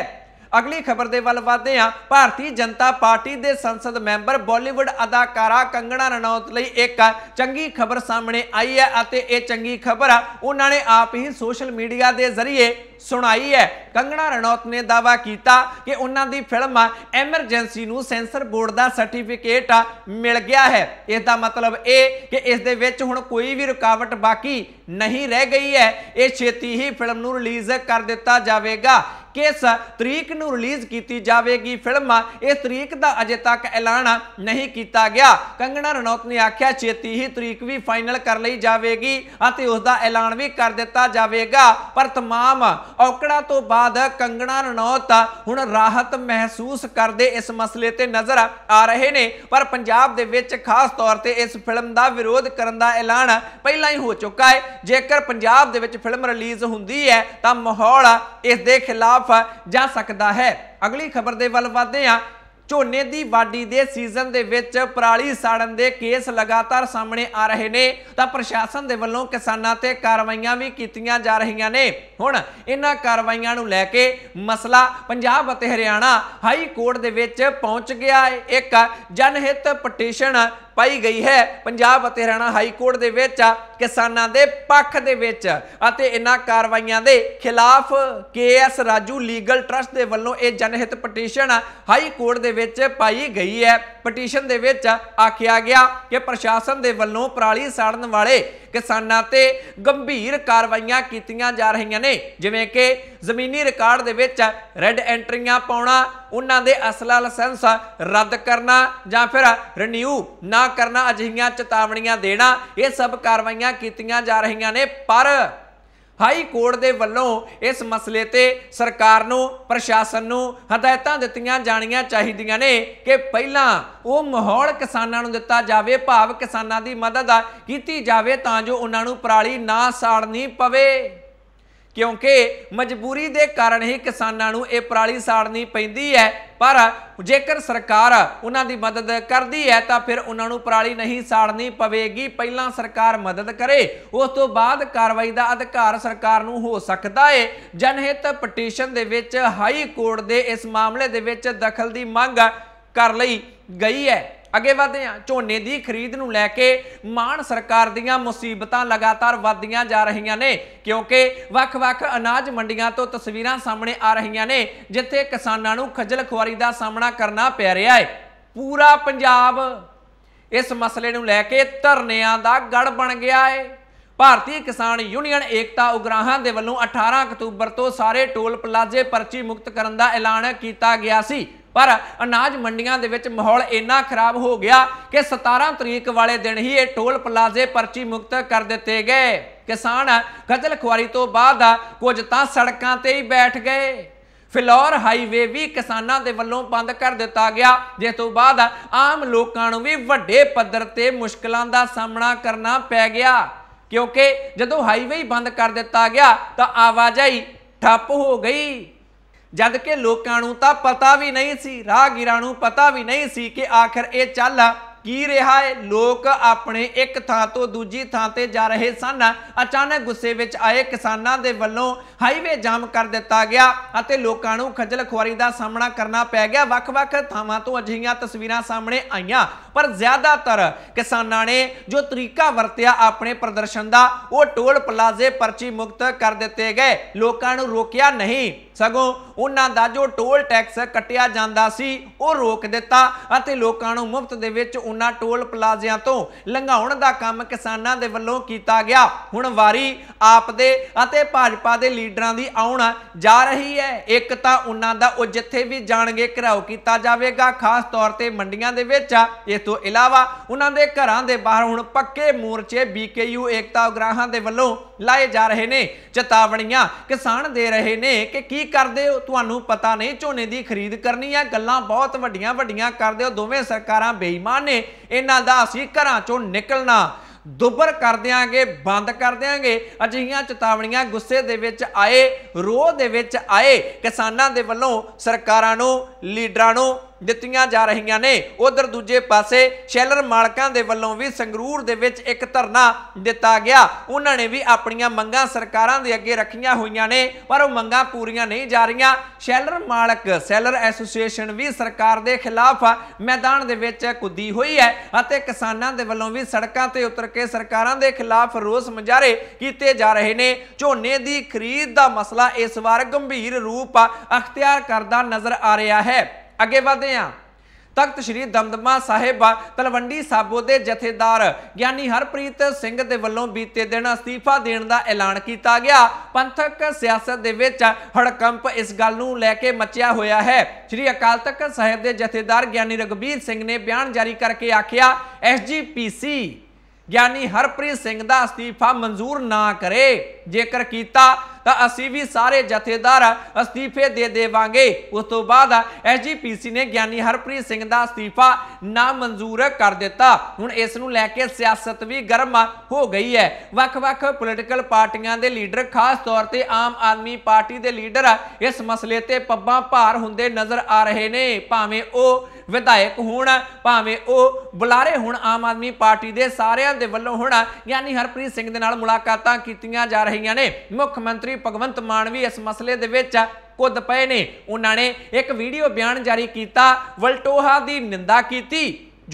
ਅਗਲੀ ਖਬਰ ਦੇ ਵੱਲ ਵਧਦੇ ਹਾਂ ਭਾਰਤੀ ਜਨਤਾ ਪਾਰਟੀ ਦੇ ਸੰਸਦ ਮੈਂਬਰ ਬਾਲੀਵੁੱਡ ਅਦਾਕਾਰਾ ਕੰਗਣਾ ਰਣੌਤ ਲਈ ਇੱਕ ਚੰਗੀ ਖਬਰ ਸਾਹਮਣੇ ਆਈ ਹੈ ਅਤੇ ਇਹ ਚੰਗੀ ਖਬਰ ਉਹਨਾਂ ਨੇ ਆਪ ਹੀ ਸੋਸ਼ਲ ਮੀਡੀਆ ਦੇ ਜ਼ਰੀਏ ਸੁਣਾਈ ਹੈ ਕੰਗਣਾ ਰਣੌਤ ਨੇ ਦਾਵਾ ਕੀਤਾ ਕਿ ਉਹਨਾਂ ਦੀ ਫਿਲਮ ਐਮਰਜੈਂਸੀ ਨੂੰ ਸੈਂਸਰ ਬੋਰਡ ਦਾ ਸਰਟੀਫਿਕੇਟ ਮਿਲ ਗਿਆ ਹੈ ਇਸ ਦਾ ਮਤਲਬ ਇਹ ਕਿ ਇਸ ਦੇ ਵਿੱਚ ਹੁਣ ਕੋਈ ਵੀ ਰੁਕਾਵਟ ਬਾਕੀ ਨਹੀਂ ਰਹਿ ਗਈ ਹੈ ਇਹ ਛੇਤੀ ਹੀ ਫਿਲਮ ਨੂੰ ਰਿਲੀਜ਼ ਕਰ ਦਿੱਤਾ ਜਾਵੇਗਾ ਕਿਸ ਤਰੀਕ ਨੂੰ ਰਿਲੀਜ਼ ਕੀਤੀ ਜਾਵੇਗੀ ਫਿਲਮ ਇਸ ਤਰੀਕ ਦਾ ਅਜੇ ਤੱਕ ਐਲਾਨ ਨਹੀਂ ਕੀਤਾ ਗਿਆ ਕੰਗਣਾ ਰਣੌਤ ਨੇ ਆਖਿਆ ਛੇਤੀ ਹੀ ਤਰੀਕ ਵੀ ਫਾਈਨਲ ਕਰ ਲਈ ਜਾਵੇਗੀ ਅਤੇ ਉਸ ਦਾ ਐਲਾਨ ਵੀ ਕਰ ਦਿੱਤਾ ਜਾਵੇਗਾ ਪਰ तमाम ਔਕੜਾਂ ਤੋਂ ਬਾਅਦ ਕੰਗਣਾ ਰਣੌਤ ਹੁਣ ਰਾਹਤ ਮਹਿਸੂਸ ਕਰਦੇ ਇਸ ਮਸਲੇ ਤੇ ਨਜ਼ਰ ਆ ਰਹੇ ਨੇ ਪਰ ਪੰਜਾਬ ਦੇ ਵਿੱਚ ਖਾਸ ਤੌਰ ਤੇ ਇਸ ਫਿਲਮ ਦਾ ਵਿਰੋਧ ਕਰਨ ਦਾ ਐਲਾਨ ਪਹਿਲਾਂ ਹੀ ਹੋ ਚੁੱਕਾ ਹੈ ਜੇਕਰ ਪੰਜਾਬ ਦੇ ਵਿੱਚ ਫਿਲਮ ਰਿਲੀਜ਼ ਹੁੰਦੀ ਹੈ ਤਾਂ ਮਾਹੌਲ ਇਸ ਦੇ ਖਿਲਾਫ ਮੁਆਫਾ ਜਾ ਸਕਦਾ ਹੈ ਅਗਲੀ ਖਬਰ ਦੇ ਵੱਲ ਵਧਦੇ ਹਾਂ ਝੋਨੇ ਦੀ ਵਾਢੀ ਦੇ ਸੀਜ਼ਨ ਦੇ ਵਿੱਚ ਪਰਾਲੀ ਸਾੜਨ ਦੇ ਕੇਸ ਲਗਾਤਾਰ ਸਾਹਮਣੇ ਆ ਰਹੇ ਨੇ ਤਾਂ ਪ੍ਰਸ਼ਾਸਨ ਦੇ ਵੱਲੋਂ ਕਿਸਾਨਾਂ ਤੇ ਕਾਰਵਾਈਆਂ ਵੀ ਕੀਤੀਆਂ ਜਾ ਰਹੀਆਂ ਨੇ ਹੁਣ ਇਹਨਾਂ ਕਾਰਵਾਈਆਂ ਨੂੰ ਲੈ ਕੇ ਮਸਲਾ ਪੰਜਾਬ ਅਤੇ ਹਰਿਆਣਾ ਹਾਈ ਕੋਰਟ ਦੇ ਵਿੱਚ ਪਹੁੰਚ ਗਿਆ ਹੈ ਇੱਕ ਜਨਹਿਤ ਪਟੀਸ਼ਨ ਪਾਈ ਗਈ ਹੈ ਪੰਜਾਬ ਅਤੇ ਹਰਿਆਣਾ ਹਾਈ ਕੋਰਟ ਦੇ ਵਿੱਚ ਕਿਸਾਨਾਂ ਦੇ ਪੱਖ ਦੇ ਵਿੱਚ ਅਤੇ ਇਹਨਾਂ ਕਾਰਵਾਈਆਂ ਦੇ ਖਿਲਾਫ ਕੇਐਸ ਰਾਜੂ ਲੀਗਲ ਟਰਸਟ ਦੇ ਵੱਲੋਂ ਇਹ ਜਨਹਿਤ ਪਟੀਸ਼ਨ ਹਾਈ ਕੋਰਟ ਦੇ ਵਿੱਚ ਪਾਈ ਗਈ ਹੈ ਪਟੀਸ਼ਨ ਦੇ ਵਿੱਚ ਆਖਿਆ ਗਿਆ ਕਿ ਪ੍ਰਸ਼ਾਸਨ ਦੇ ਵੱਲੋਂ ਪਰਾਲੀ ਸਾੜਨ ਵਾਲੇ ਕਿਸਾਨਾਂ ਤੇ ਗੰਭੀਰ ਕਾਰਵਾਈਆਂ ਕੀਤੀਆਂ ਜਾ ਰਹੀਆਂ ਨੇ ਜਿਵੇਂ ਕਿ ਜ਼ਮੀਨੀ ਰਿਕਾਰਡ ਦੇ ਵਿੱਚ ਰੈੱਡ ਐਂਟਰੀਆਂ ਪਾਉਣਾ ਉਹਨਾਂ ਦੇ ਅਸਲਾ ਲਾਇਸੈਂਸ ਰੱਦ ਕਰਨਾ ਜਾਂ ਫਿਰ ਰੀਨਿਊ ਨਾ ਕਰਨਾ ਅਜਿਹੀਆਂ ਚੇਤਾਵਨੀਆਂ ਦੇਣਾ ਇਹ ਸਭ ਕਾਰਵਾਈਆਂ ਕੀਤੀਆਂ ਜਾ ਰਹੀਆਂ ਨੇ ਪਰ ਹਾਈ ਕੋਰਟ ਦੇ ਵੱਲੋਂ ਇਸ ਮਸਲੇ ਤੇ ਸਰਕਾਰ ਨੂੰ ਪ੍ਰਸ਼ਾਸਨ ਨੂੰ ਹਦਾਇਤਾਂ ਦਿੱਤੀਆਂ ਜਾਣੀਆਂ ਚਾਹੀਦੀਆਂ ਨੇ ਕਿ ਪਹਿਲਾਂ ਉਹ ਮਾਹੌਲ ਕਿਸਾਨਾਂ ਨੂੰ ਦਿੱਤਾ ਜਾਵੇ ਭਾਵ ਕਿਸਾਨਾਂ ਦੀ ਮਦਦ ਕੀਤੀ ਜਾਵੇ ਤਾਂ ਜੋ ਉਹਨਾਂ ਨੂੰ ਪਰਾਲੀ ਨਾ ਸਾੜਨੀ ਪਵੇ ਕਿਉਂਕਿ ਮਜਬੂਰੀ ਦੇ ਕਾਰਨ ਹੀ ਕਿਸਾਨਾਂ ਨੂੰ ਇਹ ਪਰਾਲੀ ਸਾੜਨੀ ਪੈਂਦੀ ਹੈ ਪਰ ਜੇਕਰ ਸਰਕਾਰ ਉਹਨਾਂ ਦੀ ਮਦਦ ਕਰਦੀ ਹੈ ਤਾਂ ਫਿਰ ਉਹਨਾਂ ਨੂੰ ਪਰਾਲੀ ਨਹੀਂ ਸਾੜਨੀ ਪਵੇਗੀ ਪਹਿਲਾਂ ਸਰਕਾਰ ਮਦਦ ਕਰੇ ਉਸ ਤੋਂ ਬਾਅਦ ਕਾਰਵਾਈ ਦਾ ਅਧਿਕਾਰ ਸਰਕਾਰ ਨੂੰ ਹੋ ਸਕਦਾ ਹੈ ਜਨਹਿਤ ਪਟੀਸ਼ਨ ਦੇ ਵਿੱਚ ਹਾਈ ਕੋਰਟ ਦੇ ਇਸ ਮਾਮਲੇ ਦੇ ਵਿੱਚ ਦਖਲ ਦੀ ਮੰਗ ਕਰ ਲਈ ਗਈ ਹੈ ਅੱਗੇ ਵਧਦੇ ਹਾਂ ਝੋਨੇ ਦੀ ਖਰੀਦ ਨੂੰ ਲੈ ਕੇ ਮਾਨ ਸਰਕਾਰ ਦੀਆਂ ਮੁਸੀਬਤਾਂ ਲਗਾਤਾਰ ਵਧਦੀਆਂ ਜਾ ਰਹੀਆਂ ਨੇ ਕਿਉਂਕਿ ਵੱਖ-ਵੱਖ ਅਨਾਜ ਮੰਡੀਆਂ ਤੋਂ ਤਸਵੀਰਾਂ ਸਾਹਮਣੇ ਆ ਰਹੀਆਂ ਨੇ ਜਿੱਥੇ ਕਿਸਾਨਾਂ ਨੂੰ ਖੱਜਲ ਖੁਆਰੀ ਦਾ ਸਾਹਮਣਾ ਕਰਨਾ ਪੈ ਰਿਹਾ ਹੈ ਪੂਰਾ ਪੰਜਾਬ ਇਸ ਮਸਲੇ ਨੂੰ ਲੈ ਕੇ ਧਰਨਿਆਂ ਦਾ ਗੜ ਬਣ ਗਿਆ ਹੈ ਭਾਰਤੀ ਕਿਸਾਨ ਯੂਨੀਅਨ ਏਕਤਾ ਉਗਰਾਹਾਂ ਦੇ ਵੱਲੋਂ 18 ਅਕਤੂਬਰ ਤੋਂ ਸਾਰੇ ਟੋਲ ਪਲਾਜ਼ੇ ਪਰਚੀ ਮੁਕਤ ਕਰਨ ਦਾ ਐਲਾਨ ਕੀਤਾ ਗਿਆ ਸੀ ਪਰ ਅਨਾਜ ਮੰਡੀਆਂ ਦੇ ਵਿੱਚ ਮਾਹੌਲ ਇੰਨਾ ਖਰਾਬ ਹੋ ਗਿਆ ਕਿ 17 ਤਰੀਕ ਵਾਲੇ ਦਿਨ ਹੀ ਇਹ ਟੋਲ ਪਲਾਜ਼ੇ ਪਰਚੀ ਮੁਕਤ ਕਰ ਦਿੱਤੇ ਗਏ ਕਿਸਾਨ ਕਤਲ ਖੁਆਰੀ ਤੋਂ ਬਾਅਦ ਕੁਝ ਤਾਂ ਸੜਕਾਂ ਤੇ ਹੀ ਬੈਠ ਗਏ ਫਿਲੌਰ ਹਾਈਵੇ ਵੀ ਕਿਸਾਨਾਂ ਦੇ ਵੱਲੋਂ ਬੰਦ ਕਰ ਦਿੱਤਾ ਗਿਆ ਜਿਸ ਤੋਂ ਬਾਅਦ ਆਮ ਲੋਕਾਂ ਨੂੰ ਵੀ ਵੱਡੇ ਪੱਧਰ ਤੇ ਮੁਸ਼ਕਲਾਂ ਦਾ ਸਾਹਮਣਾ ਕਰਨਾ ਪੈ ਗਿਆ ਕਿਉਂਕਿ ਜਦੋਂ ਹਾਈਵੇ ਹੀ ਬੰਦ ਕਰ ਦਿੱਤਾ ਗਿਆ ਤਾਂ ਆਵਾਜਾਈ ਠੱਪ ਹੋ ਗਈ ਜਦ ਕਿ ਲੋਕਾਂ ਨੂੰ ਤਾਂ ਪਤਾ ਵੀ ਨਹੀਂ ਸੀ ਰਾਹਗੀਰਾਂ ਨੂੰ ਪਤਾ ਵੀ ਨਹੀਂ ਸੀ ਕਿ ਆਖਰ ਇਹ ਚੱਲ ਕੀ ਰਿਹਾ ਹੈ ਲੋਕ ਆਪਣੇ ਇੱਕ ਥਾਂ ਤੋਂ ਦੂਜੀ ਥਾਂ ਤੇ ਜਾ ਰਹੇ ਸਨ ਅਚਾਨਕ ਗੁੱਸੇ ਵਿੱਚ ਆਏ ਕਿਸਾਨਾਂ ਦੇ ਵੱਲੋਂ ਹਾਈਵੇ ਜਾਮ ਕਰ ਦਿੱਤਾ ਗਿਆ ਅਤੇ ਲੋਕਾਂ ਨੂੰ ਖੱਜਲ ਖੁਆਰੀ ਦਾ ਸਾਹਮਣਾ ਕਰਨਾ ਪੈ ਗਿਆ ਵੱਖ-ਵੱਖ ਥਾਵਾਂ ਤੋਂ ਅਜਿਹੀਆਂ ਤਸਵੀਰਾਂ ਸਾਹਮਣੇ ਆਈਆਂ ਪਰ ਜ਼ਿਆਦਾਤਰ ਕਿਸਾਨਾਂ ਨੇ ਜੋ ਤਰੀਕਾ ਵਰਤਿਆ ਆਪਣੇ ਪ੍ਰਦਰਸ਼ਨ ਦਾ ਉਹ ਟੋਲ ਪਲਾਜ਼ੇ ਪਰਚੀ ਮੁਕਤ ਕਰ ਦਿੱਤੇ ਗਏ ਲੋਕਾਂ ਨੂੰ ਰੋਕਿਆ ਨਹੀਂ ਸਗੋਂ ਉਹਨਾਂ ਦਾ ਜੋ ਟੋਲ ਟੈਕਸ ਕੱਟਿਆ ਜਾਂਦਾ ਸੀ ਉਹ ਰੋਕ ਦਿੱਤਾ ਅਤੇ ਲੋਕਾਂ ਨੂੰ ਮੁਫਤ ਦੇ ਵਿੱਚ ਉਨਾ ਟੋਲ ਪਲਾਜ਼ਿਆਂ ਤੋਂ ਲੰਘਾਉਣ ਦਾ ਕੰਮ ਕਿਸਾਨਾਂ ਦੇ ਵੱਲੋਂ ਕੀਤਾ ਗਿਆ ਹੁਣ ਵਾਰੀ ਆਪ ਦੇ ਅਤੇ ਭਾਜਪਾ ਦੇ ਲੀਡਰਾਂ ਦੀ ਆਉਣ ਜਾ ਰਹੀ ਹੈ ਇੱਕ ਤਾਂ ਉਹਨਾਂ ਦਾ ਉਹ ਜਿੱਥੇ ਵੀ ਜਾਣਗੇ ਘਰਾਓ ਕੀਤਾ ਜਾਵੇਗਾ ਖਾਸ ਤੌਰ ਤੇ ਮੰਡੀਆਂ ਦੇ ਵਿੱਚ ਇਸ ਤੋਂ ਇਲਾਵਾ ਉਹਨਾਂ ਦੇ ਘਰਾਂ ਦੇ ਬਾਹਰ ਹੁਣ ਪੱਕੇ ਮੋਰਚੇ ਬੀਕੇਯੂ ਏਕਤਾ ਉਗਰਾਹਾਂ ਦੇ ਵੱਲੋਂ ਲਾਏ ਜਾ ਰਹੇ ਨੇ ਚੇਤਾਵਣੀਆਂ ਕਿਸਾਨ ਦੇ ਰਹੇ ਨੇ ਕਿ ਕੀ ਕਰਦੇ ਹੋ ਤੁਹਾਨੂੰ ਪਤਾ ਨਹੀਂ ਝੋਨੇ ਦੀ ਖਰੀਦ ਕਰਨੀ ਆ ਗੱਲਾਂ ਬਹੁਤ ਵੱਡੀਆਂ ਵੱਡੀਆਂ ਕਰਦੇ ਹੋ ਦੋਵੇਂ ਸਰਕਾਰਾਂ ਬੇਈਮਾਨ ਨੇ ਇਹਨਾਂ ਦਾ ਅਸੀਂ ਘਰਾਂ ਚੋਂ ਨਿਕਲਣਾ ਦੁਬਰ ਕਰ ਦਿਆਂਗੇ ਬੰਦ ਕਰ ਦਿਆਂਗੇ ਅਜਿਹੀਆਂ ਚੇਤਾਵਣੀਆਂ ਗੁੱਸੇ ਦੇ ਵਿੱਚ ਆਏ ਰੋਹ ਦੇ ਵਿੱਚ ਆਏ ਕਿਸਾਨਾਂ ਦੇ ਵੱਲੋਂ ਸਰਕਾਰਾਂ ਨੂੰ ਲੀਡਰਾਂ ਨੂੰ ਦਿੱਤੀਆਂ ਜਾ ਰਹੀਆਂ ਨੇ ਉਧਰ ਦੂਜੇ ਪਾਸੇ ਸ਼ੈਲਰ ਮਾਲਕਾਂ ਦੇ ਵੱਲੋਂ ਵੀ ਸੰਗਰੂਰ ਦੇ ਵਿੱਚ ਇੱਕ ਧਰਨਾ ਦਿੱਤਾ ਗਿਆ ਉਹਨਾਂ ਨੇ ਵੀ ਆਪਣੀਆਂ ਮੰਗਾਂ ਸਰਕਾਰਾਂ ਦੇ ਅੱਗੇ ਰੱਖੀਆਂ ਹੋਈਆਂ ਨੇ ਪਰ ਉਹ ਮੰਗਾਂ ਪੂਰੀਆਂ ਨਹੀਂ ਜਾ ਰਹੀਆਂ ਸ਼ੈਲਰ ਮਾਲਕ ਸੈਲਰ ਐਸੋਸੀਏਸ਼ਨ ਵੀ ਸਰਕਾਰ ਦੇ ਖਿਲਾਫ ਮੈਦਾਨ ਦੇ ਵਿੱਚ ਕੁੱਦੀ ਹੋਈ ਹੈ ਅਤੇ ਕਿਸਾਨਾਂ ਦੇ ਵੱਲੋਂ ਵੀ ਸੜਕਾਂ ਤੇ ਉਤਰ ਕੇ ਸਰਕਾਰਾਂ ਦੇ ਖਿਲਾਫ ਰੋਸ ਮੁਜ਼ਾਰੇ ਕੀਤੇ ਜਾ ਰਹੇ ਨੇ ਝੋਨੇ ਦੀ ਖਰੀਦ ਦਾ ਮਸਲਾ ਇਸ ਵਾਰ ਗੰਭੀਰ ਰੂਪ ਅਖਤਿਆਰ ਕਰਦਾ ਨਜ਼ਰ ਆ ਰਿਹਾ ਹੈ ਅੱਗੇ ਵਧਦੇ ਹਾਂ ਤਖਤ ਸ੍ਰੀ ਦਮਦਮਾ ਸਾਹਿਬ ਤਲਵੰਡੀ ਸਾਬੋ ਦੇ ਜਥੇਦਾਰ ਗਿਆਨੀ ਹਰਪ੍ਰੀਤ ਸਿੰਘ ਦੇ ਵੱਲੋਂ ਬੀਤੇ ਦਿਨ ਅਸਤੀਫਾ ਦੇਣ ਦਾ ਐਲਾਨ ਕੀਤਾ ਗਿਆ ਪੰਥਕ ਸਿਆਸਤ ਦੇ ਵਿੱਚ ਹੜਕੰਪ ਇਸ ਗੱਲ ਨੂੰ ਲੈ ਕੇ ਮਚਿਆ ਹੋਇਆ ਹੈ ਸ੍ਰੀ ਅਕਾਲ ਤਖਤ ਸਾਹਿਬ ਦੇ ਜਥੇਦਾਰ ਗਿਆਨੀ ਰਗਬੀਰ ਸਿੰਘ ਨੇ ਬਿਆਨ ਜਾਰੀ ਕਰਕੇ ਆਖਿਆ ਐਸਜੀਪੀਸੀ ਗਿਆਨੀ ਹਰਪ੍ਰੀਤ ਸਿੰਘ ਦਾ ਅਸਤੀਫਾ ਮਨਜ਼ੂਰ ਨਾ ਕਰੇ ਜੇਕਰ ਕੀਤਾ ਤਾਂ ਅਸੀਂ ਵੀ ਸਾਰੇ ਜਥੇਦਾਰ ਅਸਤੀਫੇ ਦੇ ਦੇਵਾਂਗੇ ਉਸ ਤੋਂ ਬਾਅਦ ਐਸਜੀਪੀਸੀ ਨੇ ਗਿਆਨੀ ਹਰਪ੍ਰੀਤ ਸਿੰਘ ਦਾ ਅਸਤੀਫਾ ਨਾ ਮਨਜ਼ੂਰ ਕਰ ਦਿੱਤਾ ਹੁਣ ਇਸ ਨੂੰ ਲੈ ਕੇ ਸਿਆਸਤ ਵੀ ਗਰਮ ਹੋ ਗਈ ਹੈ ਵੱਖ-ਵੱਖ ਪੋਲੀਟੀਕਲ ਪਾਰਟੀਆਂ ਦੇ ਲੀਡਰ ਖਾਸ ਤੌਰ ਤੇ ਆਮ ਆਦਮੀ ਪਾਰਟੀ ਦੇ ਲੀਡਰ ਇਸ ਮਸਲੇ ਤੇ ਪੱਬਾਂ ਭਾਰ ਹੁੰਦੇ ਨਜ਼ਰ ਆ ਰਹੇ ਨੇ ਭਾਵੇਂ ਉਹ ਵਿਧਾਇਕ ਹੋਣ ਭਾਵੇਂ ਉਹ ਬੁਲਾਰੇ ਹੁਣ ਆਮ ਆਦਮੀ ਪਾਰਟੀ ਦੇ ਸਾਰਿਆਂ ਦੇ ਵੱਲੋਂ ਹੋਣਾ ਯਾਨੀ ਹਰਪ੍ਰੀਤ ਸਿੰਘ ਦੇ ਨਾਲ ਮੁਲਾਕਾਤਾਂ ਕੀਤੀਆਂ ਜਾ ਰਹੀਆਂ ਨੇ ਮੁੱਖ ਮੰਤਰੀ ਵੀ ਭਗਵੰਤ ਮਾਨ ਵੀ ਇਸ ਮਸਲੇ ਦੇ ਵਿੱਚ ਕੁੱਦ ਪਏ ਨੇ ਉਹਨਾਂ ਨੇ ਇੱਕ ਵੀਡੀਓ ਬਿਆਨ ਜਾਰੀ ਕੀਤਾ ਵਲਟੋਹਾ ਦੀ ਨਿੰਦਾ ਕੀਤੀ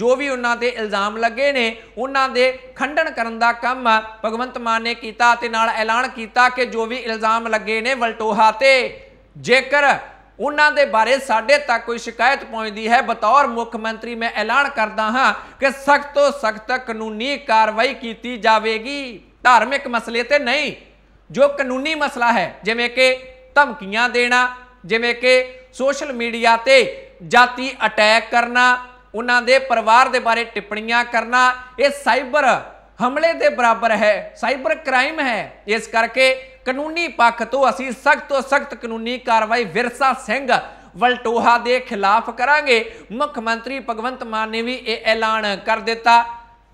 ਜੋ ਵੀ ਉਹਨਾਂ ਤੇ ਇਲਜ਼ਾਮ ਲੱਗੇ ਨੇ ਉਹਨਾਂ ਦੇ ਖੰਡਨ ਕਰਨ ਦਾ ਕੰਮ ਭਗਵੰਤ ਮਾਨ ਨੇ ਕੀਤਾ ਤੇ ਨਾਲ ਐਲਾਨ ਕੀਤਾ ਕਿ ਜੋ ਵੀ ਇਲਜ਼ਾਮ ਲੱਗੇ ਨੇ ਵਲਟੋਹਾ ਤੇ ਜੇਕਰ ਉਹਨਾਂ ਦੇ ਬਾਰੇ ਸਾਡੇ ਤੱਕ ਕੋਈ ਸ਼ਿਕਾਇਤ ਪਹੁੰਚਦੀ ਹੈ ਬਤੌਰ ਮੁੱਖ ਮੰਤਰੀ ਮੈਂ ਐਲਾਨ ਕਰਦਾ ਹਾਂ ਕਿ ਸਖਤ ਤੋਂ ਸਖਤ ਕਾਨੂੰਨੀ ਕਾਰਵਾਈ ਕੀਤੀ ਜਾਵੇਗੀ ਧਾਰਮਿਕ ਮਸਲੇ ਤੇ ਨਹੀਂ ਜੋ ਕਾਨੂੰਨੀ ਮਸਲਾ ਹੈ ਜਿਵੇਂ ਕਿ ਧਮਕੀਆਂ ਦੇਣਾ ਜਿਵੇਂ ਕਿ ਸੋਸ਼ਲ ਮੀਡੀਆ ਤੇ ਜਾਤੀ ਅਟੈਕ ਕਰਨਾ ਉਹਨਾਂ ਦੇ ਪਰਿਵਾਰ ਦੇ ਬਾਰੇ ਟਿੱਪਣੀਆਂ ਕਰਨਾ ਇਹ ਸਾਈਬਰ ਹਮਲੇ ਦੇ ਬਰਾਬਰ ਹੈ ਸਾਈਬਰ ਕ੍ਰਾਈਮ ਹੈ ਇਸ ਕਰਕੇ ਕਾਨੂੰਨੀ ਪੱਖ ਤੋਂ ਅਸੀਂ ਸਖਤ ਤੋਂ ਸਖਤ ਕਾਨੂੰਨੀ ਕਾਰਵਾਈ ਵਿਰਸਾ ਸਿੰਘ ਵਲਟੋਹਾ ਦੇ ਖਿਲਾਫ ਕਰਾਂਗੇ ਮੁੱਖ ਮੰਤਰੀ ਭਗਵੰਤ ਮਾਨ ਨੇ ਵੀ ਇਹ ਐਲਾਨ ਕਰ ਦਿੱਤਾ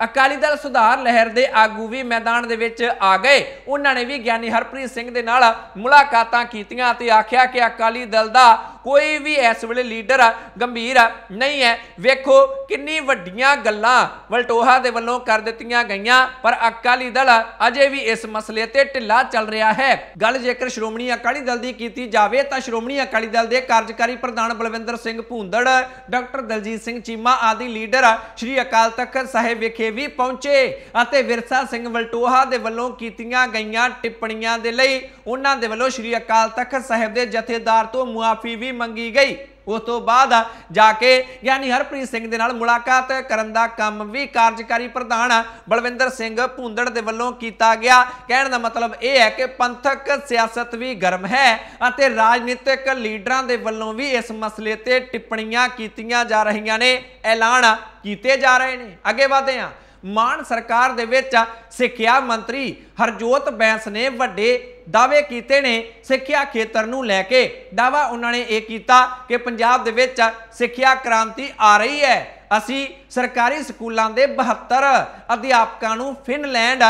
ਅਕਾਲੀ ਦਲ ਸੁਧਾਰ ਲਹਿਰ ਦੇ ਆਗੂ ਵੀ ਮੈਦਾਨ ਦੇ ਵਿੱਚ ਆ ਗਏ ਉਹਨਾਂ ਨੇ ਵੀ ਗਿਆਨੀ ਹਰਪ੍ਰੀਤ ਸਿੰਘ ਦੇ ਨਾਲ ਮੁਲਾਕਾਤਾਂ ਕੀਤੀਆਂ ਤੇ ਆਖਿਆ ਕਿ ਅਕਾਲੀ ਦਲ ਦਾ ਕੋਈ ਵੀ ਇਸ ਵੇਲੇ ਲੀਡਰ ਗੰਭੀਰ ਨਹੀਂ ਹੈ ਵੇਖੋ ਕਿੰਨੀ ਵੱਡੀਆਂ ਗੱਲਾਂ ਵਲਟੋਹਾ ਦੇ ਵੱਲੋਂ ਕਰ ਦਿੱਤੀਆਂ ਗਈਆਂ ਪਰ ਅਕਾਲੀ ਦਲ ਅਜੇ ਵੀ ਇਸ ਮਸਲੇ ਤੇ ਢਿੱਲਾ ਚੱਲ ਰਿਹਾ ਹੈ ਗੱਲ ਜੇਕਰ ਸ਼੍ਰੋਮਣੀ ਅਕਾਲੀ ਦਲ ਦੀ ਕੀਤੀ ਜਾਵੇ ਤਾਂ ਸ਼੍ਰੋਮਣੀ ਅਕਾਲੀ ਦਲ ਦੇ ਕਾਰਜਕਾਰੀ ਪ੍ਰਧਾਨ ਬਲਵਿੰਦਰ ਸਿੰਘ ਭੂੰਦੜ ਡਾਕਟਰ ਦਲਜੀਤ ਸਿੰਘ ਚੀਮਾ ਆਦਿ ਲੀਡਰ ਸ਼੍ਰੀ ਅਕਾਲ ਤਖਤ ਸਾਹਿਬ ਵਿਖੇ ਵੀ ਪਹੁੰਚੇ ਅਤੇ ਵਿਰਸਾ ਸਿੰਘ ਵਲਟੋਹਾ ਦੇ ਵੱਲੋਂ ਕੀਤੀਆਂ ਗਈਆਂ ਟਿੱਪਣੀਆਂ ਦੇ ਲਈ ਉਹਨਾਂ ਦੇ ਵੱਲੋਂ ਸ਼੍ਰੀ ਅਕਾਲ ਤਖਤ ਸਾਹਿਬ ਦੇ ਜਥੇਦਾਰ ਤੋਂ ਮੁਆਫੀ ਵੀ ਮੰਗੀ ਗਈ ਉਸ ਤੋਂ ਬਾਅਦ ਜਾ ਕੇ ਗਿਆਨੀ ਹਰਪ੍ਰੀਤ ਸਿੰਘ ਦੇ ਨਾਲ ਮੁਲਾਕਾਤ ਕਰਨ ਦਾ ਕੰਮ ਵੀ ਕਾਰਜਕਾਰੀ ਪ੍ਰਧਾਨ ਬਲਵਿੰਦਰ ਸਿੰਘ ਭੁੰਦੜ ਦੇ ਵੱਲੋਂ ਕੀਤਾ ਗਿਆ ਕਹਿਣ ਦਾ ਮਤਲਬ ਇਹ ਹੈ ਕਿ ਪੰਥਕ ਸਿਆਸਤ ਵੀ ਗਰਮ ਹੈ ਅਤੇ ਰਾਜਨੀਤਿਕ ਲੀਡਰਾਂ ਦੇ ਵੱਲੋਂ ਵੀ ਇਸ ਮਸਲੇ ਤੇ ਟਿੱਪਣੀਆਂ ਕੀਤੀਆਂ ਜਾ ਰਹੀਆਂ ਨੇ ਐਲਾਨ ਕੀਤੇ ਜਾ ਰਹੇ ਨੇ ਅੱਗੇ ਵਧਦੇ ਹਾਂ ਮਾਨ ਸਰਕਾਰ ਦੇ ਵਿੱਚ ਸਿੱਖਿਆ ਮੰਤਰੀ ਹਰਜੋਤ ਬੈਂਸ ਨੇ ਵੱਡੇ ਦਾਅਵੇ ਕੀਤੇ ਨੇ ਸਿੱਖਿਆ ਖੇਤਰ ਨੂੰ ਲੈ ਕੇ ਦਾਵਾ ਉਹਨਾਂ ਨੇ ਇਹ ਕੀਤਾ ਕਿ ਪੰਜਾਬ ਦੇ ਵਿੱਚ ਸਿੱਖਿਆ ਕ੍ਰਾਂਤੀ ਆ ਰਹੀ ਹੈ ਅਸੀਂ ਸਰਕਾਰੀ ਸਕੂਲਾਂ ਦੇ 72 ਅਧਿਆਪਕਾਂ ਨੂੰ ਫਿਨਲੈਂਡ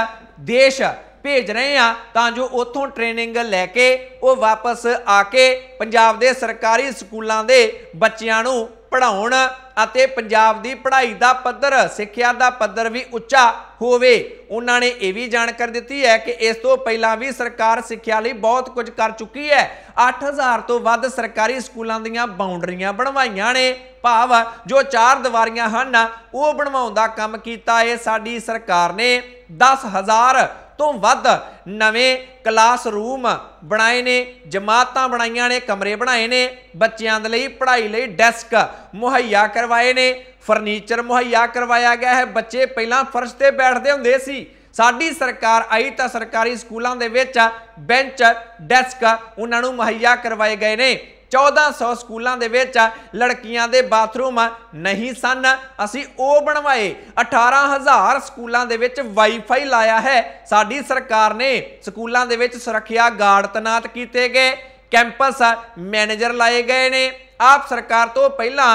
ਦੇਸ਼ ਭੇਜ ਰਹੇ ਆ ਤਾਂ ਜੋ ਉੱਥੋਂ ਟ੍ਰੇਨਿੰਗ ਲੈ ਕੇ ਉਹ ਵਾਪਸ ਆ ਕੇ ਪੰਜਾਬ ਦੇ ਸਰਕਾਰੀ ਸਕੂਲਾਂ ਦੇ ਬੱਚਿਆਂ ਨੂੰ ਪੜਾਉਣ ਅਤੇ ਪੰਜਾਬ ਦੀ ਪੜ੍ਹਾਈ ਦਾ ਪੱਧਰ ਸਿੱਖਿਆ ਦਾ ਪੱਧਰ ਵੀ ਉੱਚਾ ਹੋਵੇ ਉਹਨਾਂ ਨੇ ਇਹ ਵੀ ਜਾਣਕਾਰੀ ਦਿੱਤੀ ਹੈ ਕਿ ਇਸ ਤੋਂ ਪਹਿਲਾਂ ਵੀ ਸਰਕਾਰ ਸਿੱਖਿਆ ਲਈ ਬਹੁਤ ਕੁਝ ਕਰ ਚੁੱਕੀ ਹੈ 8000 ਤੋਂ ਵੱਧ ਸਰਕਾਰੀ ਸਕੂਲਾਂ ਦੀਆਂ ਬਾਉਂਡਰੀਆਂ ਬਣਵਾਈਆਂ ਨੇ ਭਾਵ ਜੋ ਚਾਰ ਦੀਵਾਰੀਆਂ ਹਨ ਉਹ ਬਣਵਾਉਣ ਦਾ ਕੰਮ ਕੀਤਾ ਹੈ ਸਾਡੀ ਸਰਕਾਰ ਨੇ 10000 ਤੋਂ ਵੱਧ ਨਵੇਂ ਕਲਾਸਰੂਮ ਬਣਾਏ ਨੇ ਜਮਾਤਾਂ ਬਣਾਈਆਂ ਨੇ ਕਮਰੇ ਬਣਾਏ ਨੇ ਬੱਚਿਆਂ ਦੇ ਲਈ ਪੜ੍ਹਾਈ ਲਈ ਡੈਸਕ ਮੁਹੱਈਆ ਕਰਵਾਏ ਨੇ ਫਰਨੀਚਰ ਮੁਹੱਈਆ ਕਰਵਾਇਆ ਗਿਆ ਹੈ ਬੱਚੇ ਪਹਿਲਾਂ ਫਰਸ਼ ਤੇ ਬੈਠਦੇ ਹੁੰਦੇ ਸੀ ਸਾਡੀ ਸਰਕਾਰ ਆਈ ਤਾਂ ਸਰਕਾਰੀ ਸਕੂਲਾਂ ਦੇ ਵਿੱਚ ਬੈਂਚ ਡੈਸਕ ਉਹਨਾਂ ਨੂੰ ਮੁਹੱਈਆ ਕਰਵਾਏ ਗਏ ਨੇ 1400 ਸਕੂਲਾਂ ਦੇ ਵਿੱਚ ਲੜਕੀਆਂ ਦੇ ਬਾਥਰੂਮ ਨਹੀਂ ਸਨ ਅਸੀਂ ਉਹ ਬਣਵਾਏ 18000 ਸਕੂਲਾਂ ਦੇ ਵਿੱਚ ਵਾਈਫਾਈ ਲਾਇਆ ਹੈ ਸਾਡੀ ਸਰਕਾਰ ਨੇ ਸਕੂਲਾਂ ਦੇ ਵਿੱਚ ਸੁਰੱਖਿਆ ਗਾਰਡ ਤਨਾਤ ਕੀਤੇ ਗਏ ਕੈਂਪਸ ਮੈਨੇਜਰ ਲਾਏ ਗਏ ਨੇ ਆਪ ਸਰਕਾਰ ਤੋਂ ਪਹਿਲਾਂ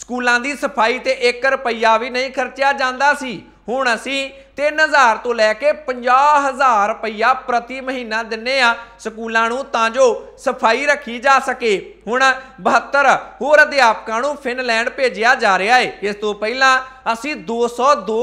ਸਕੂਲਾਂ ਦੀ ਸਫਾਈ ਤੇ 1 ਰੁਪਈਆ ਵੀ ਨਹੀਂ ਖਰਚਿਆ ਜਾਂਦਾ ਸੀ ਹੁਣ ਅਸੀਂ 3000 ਤੋਂ ਲੈ ਕੇ 50000 ਰੁਪਇਆ ਪ੍ਰਤੀ ਮਹੀਨਾ ਦਿੰਨੇ ਆ ਸਕੂਲਾਂ ਨੂੰ ਤਾਂ ਜੋ ਸਫਾਈ ਰੱਖੀ ਜਾ ਸਕੇ ਹੁਣ 72 ਹੋਰ ਅਧਿਆਪਕਾਂ ਨੂੰ ਫਿਨਲੈਂਡ ਭੇਜਿਆ ਜਾ ਰਿਹਾ ਹੈ ਇਸ ਤੋਂ ਪਹਿਲਾਂ ਅਸੀਂ 202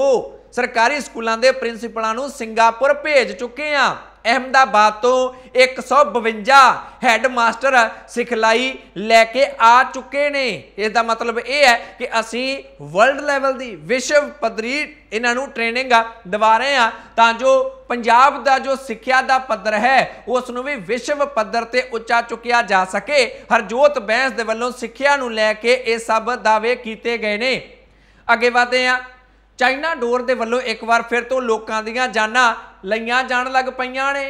ਸਰਕਾਰੀ ਸਕੂਲਾਂ ਦੇ ਪ੍ਰਿੰਸੀਪਲਾਂ ਨੂੰ ਸਿੰਗਾਪੁਰ ਭੇਜ ਚੁੱਕੇ ਆ ਅਹਮਦਾਬਾਦ ਤੋਂ 152 ਹੈੱਡਮਾਸਟਰ ਸਿਖਲਾਈ ਲੈ ਕੇ ਆ ਚੁੱਕੇ ਨੇ ਇਸ ਦਾ ਮਤਲਬ ਇਹ ਹੈ ਕਿ ਅਸੀਂ ਵਰਲਡ ਲੈਵਲ ਦੀ ਵਿਸ਼ਵ ਪੱਧਰੀ ਇਹਨਾਂ ਨੂੰ ਟ੍ਰੇਨਿੰਗ ਦਵਾ ਰਹੇ ਆ ਤਾਂ ਜੋ ਪੰਜਾਬ ਦਾ ਜੋ ਸਿੱਖਿਆ ਦਾ ਪੱਧਰ ਹੈ ਉਸ ਨੂੰ ਵੀ ਵਿਸ਼ਵ ਪੱਧਰ ਤੇ ਉੱਚਾ ਚੁੱਕਿਆ ਜਾ ਸਕੇ ਹਰਜੋਤ ਬੈਂਸ ਦੇ ਵੱਲੋਂ ਸਿੱਖਿਆ ਨੂੰ ਲੈ ਕੇ ਇਹ ਸਭ ਦਾਅਵੇ ਕੀਤੇ ਗਏ ਨੇ ਅੱਗੇ ਵਧਦੇ ਆ ਚਾਈਨਾ ਡੋਰ ਦੇ ਵੱਲੋਂ ਇੱਕ ਵਾਰ ਫਿਰ ਤੋਂ ਲੋਕਾਂ ਦੀਆਂ ਜਾਨਾਂ ਲਈਆਂ ਜਾਣ ਲੱਗ ਪਈਆਂ ਨੇ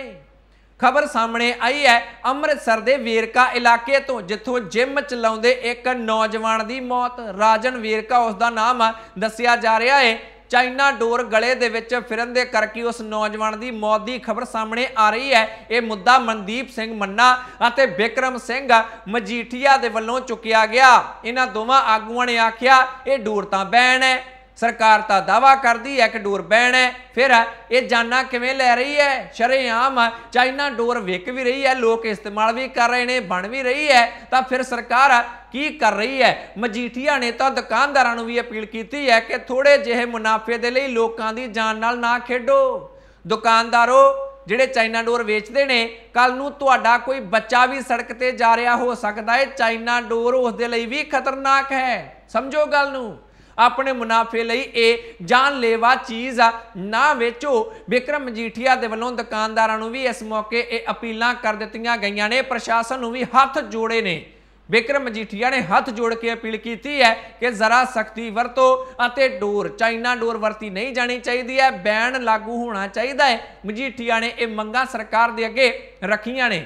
ਖਬਰ ਸਾਹਮਣੇ ਆਈ ਹੈ ਅੰਮ੍ਰਿਤਸਰ ਦੇ ਵੇਰਕਾ ਇਲਾਕੇ ਤੋਂ ਜਿੱਥੋਂ ਜਿਮ ਚਲਾਉਂਦੇ ਇੱਕ ਨੌਜਵਾਨ ਦੀ ਮੌਤ ਰਾਜਨ ਵੇਰਕਾ ਉਸ ਦਾ ਨਾਮ ਦੱਸਿਆ ਜਾ ਰਿਹਾ ਹੈ ਚਾਈਨਾ ਡੋਰ ਗਲੇ ਦੇ ਵਿੱਚ ਫਿਰਨ ਦੇ ਕਰਕੇ ਉਸ ਨੌਜਵਾਨ ਦੀ ਮੌਤ ਦੀ ਖਬਰ ਸਾਹਮਣੇ ਆ ਰਹੀ ਹੈ ਇਹ ਮੁੱਦਾ ਮਨਦੀਪ ਸਿੰਘ ਮੰਨਾ ਅਤੇ ਵਿਕਰਮ ਸਿੰਘ ਮਜੀਠੀਆ ਦੇ ਵੱਲੋਂ ਚੁੱਕਿਆ ਗਿਆ ਇਹਨਾਂ ਦੋਵਾਂ ਆਗੂਆਂ ਨੇ ਆਖਿਆ ਇਹ ਡੋਰ ਤਾਂ ਬੈਣ ਹੈ ਸਰਕਾਰ ਤਾਂ ਦਾਵਾ ਕਰਦੀ ਹੈ ਕਿ ਡੋਰ ਬੈਣ ਹੈ ਫਿਰ ਇਹ ਜਾਨਾ ਕਿਵੇਂ ਲੈ ਰਹੀ ਹੈ ਸ਼ਰੇਆਮ ਚਾਈਨਾ ਡੋਰ ਵਿਕ ਵੀ ਰਹੀ ਹੈ ਲੋਕ ਇਸਤੇਮਾਲ ਵੀ ਕਰ ਰਹੇ ਨੇ ਬਣ ਵੀ ਰਹੀ ਹੈ ਤਾਂ ਫਿਰ ਸਰਕਾਰ ਕੀ ਕਰ ਰਹੀ ਹੈ ਮਜੀਠੀਆ ਨੇ ਤਾਂ ਦੁਕਾਨਦਾਰਾਂ ਨੂੰ ਵੀ ਅਪੀਲ ਕੀਤੀ ਹੈ ਕਿ ਥੋੜੇ ਜਿਹੇ ਮੁਨਾਫੇ ਦੇ ਲਈ ਲੋਕਾਂ ਦੀ ਜਾਨ ਨਾਲ ਨਾ ਖੇਡੋ ਦੁਕਾਨਦਾਰੋ ਜਿਹੜੇ ਚਾਈਨਾ ਡੋਰ ਵੇਚਦੇ ਨੇ ਕੱਲ ਨੂੰ ਤੁਹਾਡਾ ਕੋਈ ਬੱਚਾ ਵੀ ਸੜਕ ਤੇ ਜਾ ਰਿਹਾ ਹੋ ਸਕਦਾ ਹੈ ਚਾਈਨਾ ਡੋਰ ਉਸ ਦੇ ਲਈ ਵੀ ਖਤਰਨਾਕ ਹੈ ਸਮਝੋ ਗੱਲ ਨੂੰ ਆਪਣੇ ਮੁਨਾਫੇ ਲਈ ਇਹ ਜਾਨਲੇਵਾ ਚੀਜ਼ ਆ ਨਾ ਵੇਚੋ ਵਿਕਰਮ ਮਜੀਠੀਆ ਦੇ ਵੱਲੋਂ ਦੁਕਾਨਦਾਰਾਂ ਨੂੰ ਵੀ ਇਸ ਮੌਕੇ ਇਹ ਅਪੀਲਾਂ ਕਰ ਦਿੱਤੀਆਂ ਗਈਆਂ ਨੇ ਪ੍ਰਸ਼ਾਸਨ ਨੂੰ ਵੀ ਹੱਥ ਜੋੜੇ ਨੇ ਵਿਕਰਮ ਮਜੀਠੀਆ ਨੇ ਹੱਥ ਜੋੜ ਕੇ ਅਪੀਲ ਕੀਤੀ ਹੈ ਕਿ ਜ਼ਰਾ ਸਖਤੀ ਵਰਤੋ ਅਤੇ ਡੋਰ ਚਾਈਨਾ ਡੋਰ ਵਰਤੀ ਨਹੀਂ ਜਾਣੀ ਚਾਹੀਦੀ ਹੈ ਬੈਨ ਲਾਗੂ ਹੋਣਾ ਚਾਹੀਦਾ ਹੈ ਮਜੀਠੀਆ ਨੇ ਇਹ ਮੰਗਾਂ ਸਰਕਾਰ ਦੇ ਅੱਗੇ ਰੱਖੀਆਂ ਨੇ